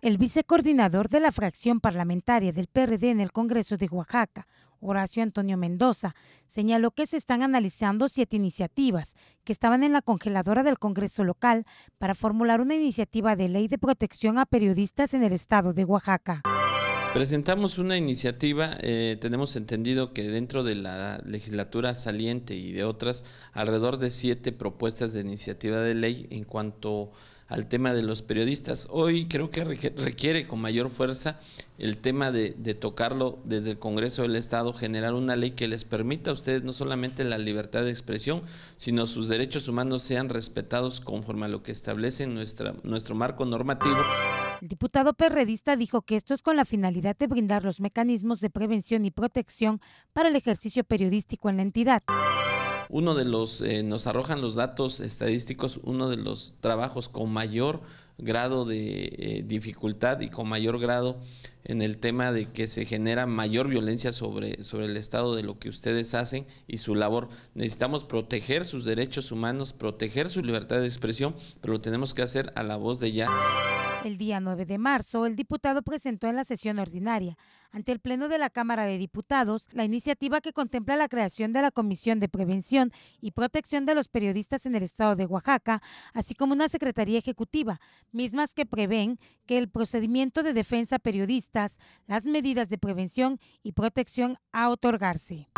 El vicecoordinador de la fracción parlamentaria del PRD en el Congreso de Oaxaca, Horacio Antonio Mendoza, señaló que se están analizando siete iniciativas que estaban en la congeladora del Congreso local para formular una iniciativa de ley de protección a periodistas en el estado de Oaxaca. Presentamos una iniciativa, eh, tenemos entendido que dentro de la legislatura saliente y de otras, alrededor de siete propuestas de iniciativa de ley en cuanto al tema de los periodistas. Hoy creo que requiere con mayor fuerza el tema de, tocarlo desde el Congreso del Estado, generar una ley que les permita a ustedes no solamente la libertad de expresión, sino sus derechos humanos sean respetados conforme a lo que establece nuestra, nuestro marco normativo. El diputado perredista dijo que esto es con la finalidad de brindar los mecanismos de prevención y protección para el ejercicio periodístico en la entidad. Uno de los, eh, nos arrojan los datos estadísticos, uno de los trabajos con mayor grado de eh, dificultad y con mayor grado en el tema de que se genera mayor violencia sobre, sobre el Estado de lo que ustedes hacen y su labor. Necesitamos proteger sus derechos humanos, proteger su libertad de expresión, pero lo tenemos que hacer a la voz de ya. El día 9 de marzo, el diputado presentó en la sesión ordinaria ante el Pleno de la Cámara de Diputados la iniciativa que contempla la creación de la Comisión de Prevención y Protección de los Periodistas en el Estado de Oaxaca, así como una Secretaría Ejecutiva, mismas que prevén que el procedimiento de defensa periodistas, las medidas de prevención y protección a otorgarse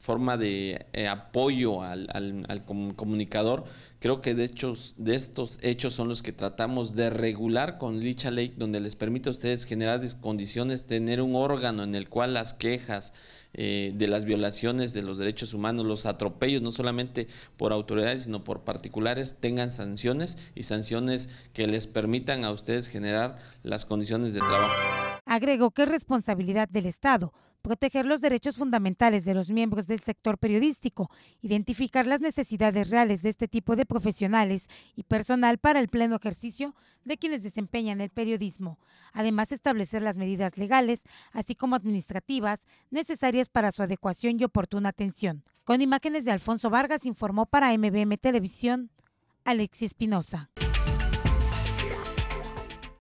forma de eh, apoyo al, al, comunicador. Creo que de, hechos de estos hechos son los que tratamos de regular con Licha Ley, donde les permite a ustedes generar condiciones, tener un órgano en el cual las quejas eh, de las violaciones de los derechos humanos, los atropellos, no solamente por autoridades, sino por particulares, tengan sanciones y sanciones que les permitan a ustedes generar las condiciones de trabajo. Agregó que es responsabilidad del Estado proteger los derechos fundamentales de los miembros del sector periodístico, identificar las necesidades reales de este tipo de profesionales y personal para el pleno ejercicio de quienes desempeñan el periodismo, además establecer las medidas legales, así como administrativas, necesarias para su adecuación y oportuna atención. Con imágenes de Alfonso Vargas informó para MBM Televisión Alexis Espinosa.